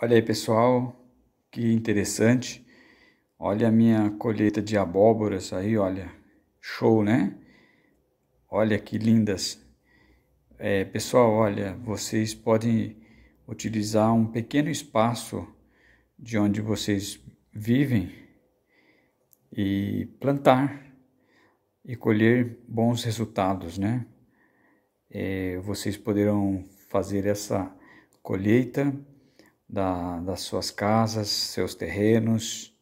Olha aí, pessoal, que interessante. Olha a minha colheita de abóboras aí, olha. Show, né? Olha que lindas. É, pessoal, olha, vocês podem utilizar um pequeno espaço de onde vocês vivem e plantar e colher bons resultados, né? É, vocês poderão fazer essa colheita da, das suas casas, seus terrenos,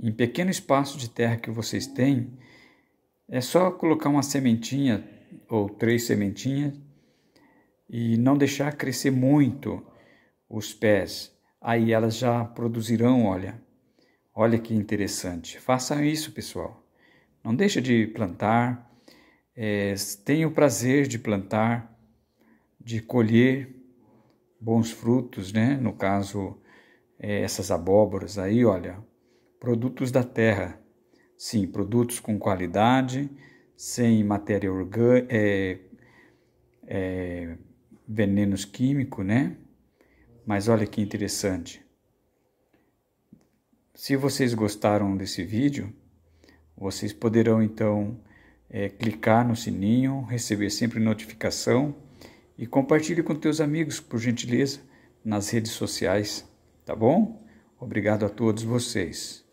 em pequeno espaço de terra que vocês têm, é só colocar uma sementinha ou três sementinhas e não deixar crescer muito os pés. Aí elas já produzirão, olha. Olha que interessante. Façam isso, pessoal. Não deixe de plantar. É, tenha o prazer de plantar, de colher bons frutos, né? No caso, é, essas abóboras aí, olha, produtos da terra. Sim, produtos com qualidade, sem matéria orgânica, é, é, venenos químicos, né? Mas olha que interessante. Se vocês gostaram desse vídeo, vocês poderão então é, clicar no sininho, receber sempre notificação e compartilhe com teus amigos, por gentileza, nas redes sociais, tá bom? Obrigado a todos vocês.